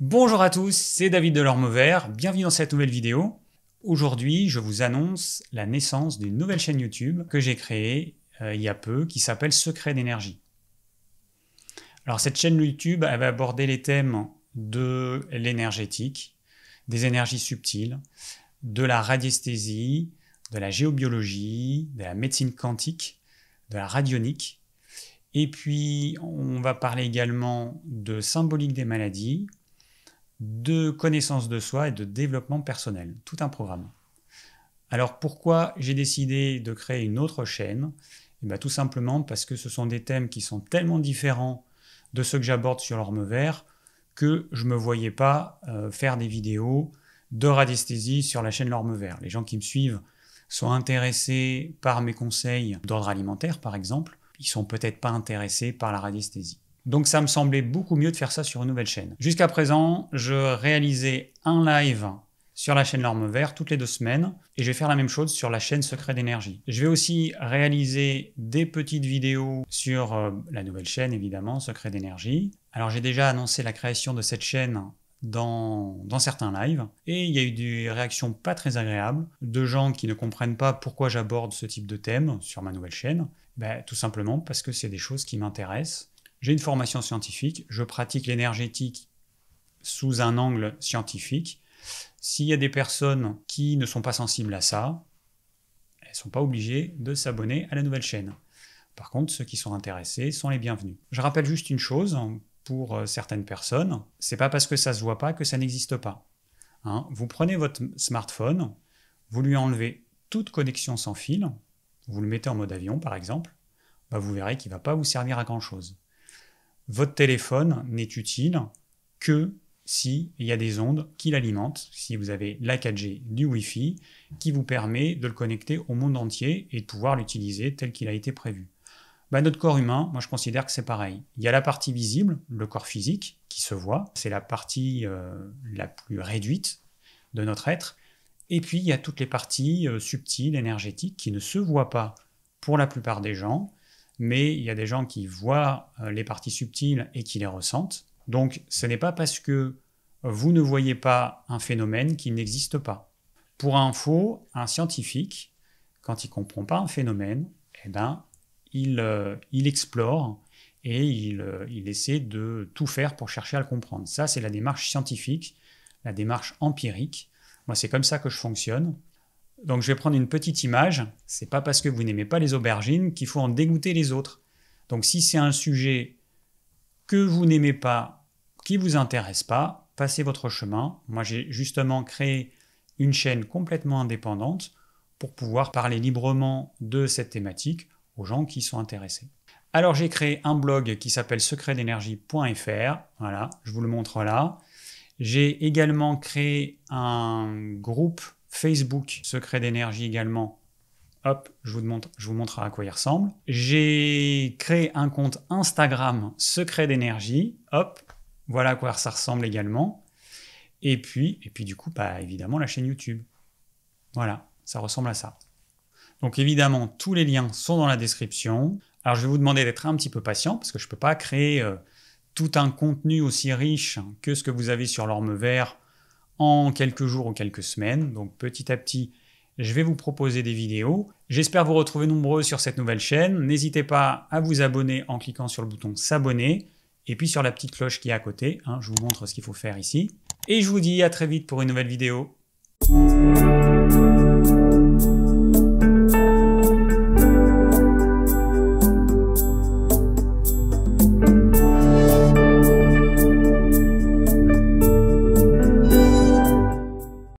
Bonjour à tous, c'est David Delormeauvert, bienvenue dans cette nouvelle vidéo. Aujourd'hui, je vous annonce la naissance d'une nouvelle chaîne YouTube que j'ai créée euh, il y a peu qui s'appelle Secret d'énergie. Alors cette chaîne YouTube, elle va aborder les thèmes de l'énergétique, des énergies subtiles, de la radiesthésie, de la géobiologie, de la médecine quantique, de la radionique. Et puis, on va parler également de symbolique des maladies, de connaissance de soi et de développement personnel. Tout un programme. Alors pourquoi j'ai décidé de créer une autre chaîne eh ben, Tout simplement parce que ce sont des thèmes qui sont tellement différents de ceux que j'aborde sur l'orme vert que je ne me voyais pas euh, faire des vidéos de radiesthésie sur la chaîne l'orme vert. Les gens qui me suivent sont intéressés par mes conseils d'ordre alimentaire par exemple. Ils sont peut-être pas intéressés par la radiesthésie. Donc ça me semblait beaucoup mieux de faire ça sur une nouvelle chaîne. Jusqu'à présent, je réalisais un live sur la chaîne L'Orme Vert toutes les deux semaines et je vais faire la même chose sur la chaîne Secret d'énergie. Je vais aussi réaliser des petites vidéos sur euh, la nouvelle chaîne évidemment, Secret d'énergie. Alors j'ai déjà annoncé la création de cette chaîne dans, certains lives. Et il y a eu des réactions pas très agréables de gens qui ne comprennent pas pourquoi j'aborde ce type de thème sur ma nouvelle chaîne. Ben, tout simplement parce que c'est des choses qui m'intéressent j'ai une formation scientifique, je pratique l'énergétique sous un angle scientifique. S'il y a des personnes qui ne sont pas sensibles à ça, elles ne sont pas obligées de s'abonner à la nouvelle chaîne. Par contre, ceux qui sont intéressés sont les bienvenus. Je rappelle juste une chose hein, pour euh, certaines personnes, c'est pas parce que ça se voit pas que ça n'existe pas. Hein. vous prenez votre smartphone, vous lui enlevez toute connexion sans fil, vous le mettez en mode avion par exemple, bah, vous verrez qu'il ne va pas vous servir à grand chose votre téléphone n'est utile que s'il y a des ondes qui l'alimentent, si vous avez la 4G du Wi-Fi, qui vous permet de le connecter au monde entier et de pouvoir l'utiliser tel qu'il a été prévu. Bah, notre corps humain, moi je considère que c'est pareil. Il y a la partie visible, le corps physique, qui se voit, c'est la partie euh, la plus réduite de notre être, et puis il y a toutes les parties euh, subtiles, énergétiques, qui ne se voient pas pour la plupart des gens, mais il y a des gens qui voient euh, les parties subtiles et qui les ressentent. Donc ce n'est pas parce que vous ne voyez pas un phénomène qu'il n'existe pas. Pour info, un scientifique, quand il ne comprend pas un phénomène, eh ben, euh, il, explore et il, euh, il, essaie de tout faire pour chercher à le comprendre. Ça, c'est la démarche scientifique, la démarche empirique. Moi, c'est comme ça que je fonctionne. Donc je vais prendre une petite image. C'est pas parce que vous n'aimez pas les aubergines qu'il faut en dégoûter les autres. Donc si c'est un sujet que vous n'aimez pas, qui vous intéresse pas, passez votre chemin. Moi j'ai justement créé une chaîne complètement indépendante pour pouvoir parler librement de cette thématique aux gens qui sont intéressés. Alors j'ai créé un blog qui s'appelle secretdenergie.fr, voilà, je vous le montre là. J'ai également créé un groupe Facebook, secret d'énergie également. Hop, je vous, montre, à quoi il ressemble. J'ai créé un compte Instagram secret d'énergie. Hop, voilà à quoi ça ressemble également. Et puis, et puis du coup, bah, évidemment, la chaîne YouTube. Voilà, ça ressemble à ça. Donc évidemment, tous les liens sont dans la description. Alors je vais vous demander d'être un petit peu patient parce que je ne peux pas créer euh, tout un contenu aussi riche que ce que vous avez sur l'orme vert en quelques jours ou quelques semaines. Donc petit à petit, je vais vous proposer des vidéos. J'espère vous retrouver nombreux sur cette nouvelle chaîne. N'hésitez pas à vous abonner en cliquant sur le bouton s'abonner et puis sur la petite cloche qui est à côté. Hein. je vous montre ce qu'il faut faire ici. Et je vous dis à très vite pour une nouvelle vidéo.